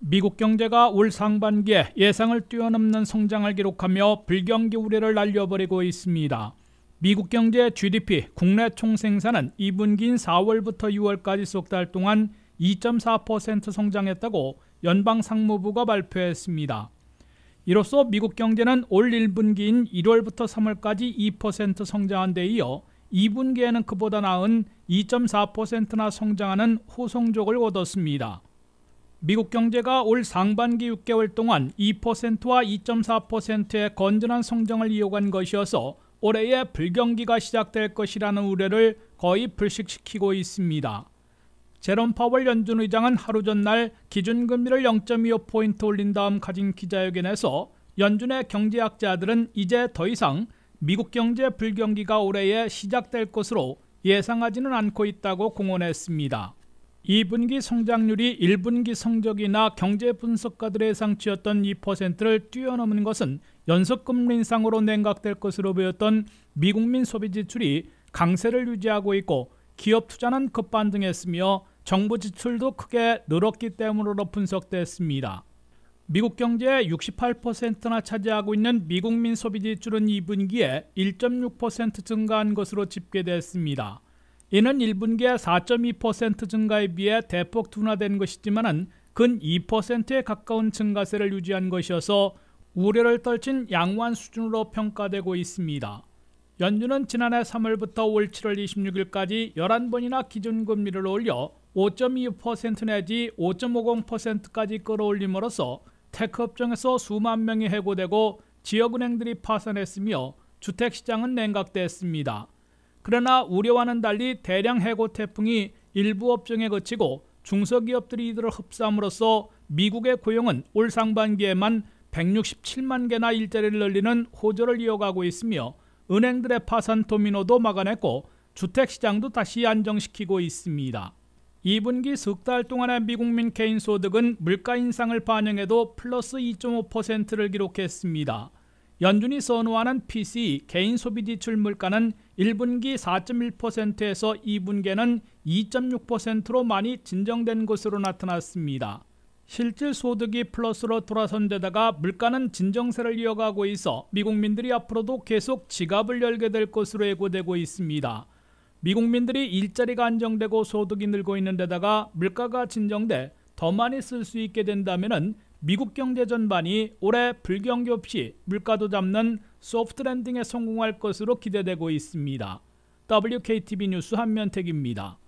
미국 경제가 올 상반기에 예상을 뛰어넘는 성장을 기록하며 불경기 우려를 날려버리고 있습니다. 미국 경제 GDP 국내 총생산은 2분기인 4월부터 6월까지 속달 동안 2.4% 성장했다고 연방 상무부가 발표했습니다. 이로써 미국 경제는 올 1분기인 1월부터 3월까지 2% 성장한 데 이어 2분기에는 그보다 나은 2.4%나 성장하는 호성적을 얻었습니다. 미국 경제가 올 상반기 6개월 동안 2%와 2.4%의 건전한 성장을 이어간 것이어서 올해의 불경기가 시작될 것이라는 우려를 거의 불식시키고 있습니다. 제롬 파월 연준 의장은 하루 전날 기준금리를 0.25포인트 올린 다음 가진 기자회견에서 연준의 경제학자들은 이제 더 이상 미국 경제 불경기가 올해에 시작될 것으로 예상하지는 않고 있다고 공언했습니다. 2분기 성장률이 1분기 성적이나 경제 분석가들의 예상치였던 2%를 뛰어넘은 것은 연속 금리 인상으로 냉각될 것으로 보였던 미국민 소비 지출이 강세를 유지하고 있고 기업 투자는 급반등했으며 정부 지출도 크게 늘었기 때문으로 분석됐습니다. 미국 경제의 68%나 차지하고 있는 미국민 소비 지출은 2분기에 1.6% 증가한 것으로 집계됐습니다. 이는 1분기에4.2% 증가에 비해 대폭 둔화된 것이지만 근 2%에 가까운 증가세를 유지한 것이어서 우려를 떨친 양호한 수준으로 평가되고 있습니다. 연준은 지난해 3월부터 올 7월 26일까지 11번이나 기준금리를 올려 5 2 내지 5.50%까지 끌어올림으로써 테크업종에서 수만 명이 해고되고 지역은행들이 파산했으며 주택시장은 냉각됐습니다. 그러나 우려와는 달리 대량 해고 태풍이 일부 업종에 거치고 중소기업들이 이들을 흡수함으로써 미국의 고용은 올 상반기에만 167만 개나 일자리를 늘리는 호조를 이어가고 있으며 은행들의 파산 도미노도 막아냈고 주택시장도 다시 안정시키고 있습니다. 2분기 석 달 동안의 미국민 개인 소득은 물가 인상을 반영해도 플러스 2.5%를 기록했습니다. 연준이 선호하는 PC 개인 소비 지출 물가는 1분기 4.1%에서 2분기에는 2.6%로 많이 진정된 것으로 나타났습니다. 실질 소득이 플러스로 돌아선 데다가 물가는 진정세를 이어가고 있어 미국민들이 앞으로도 계속 지갑을 열게 될 것으로 예고되고 있습니다. 미국민들이 일자리가 안정되고 소득이 늘고 있는 데다가 물가가 진정돼 더 많이 쓸 수 있게 된다면 미국 경제 전반이 올해 불경기 없이 물가도 잡는 소프트 랜딩에 성공할 것으로 기대되고 있습니다. WKTV 뉴스 한면택입니다.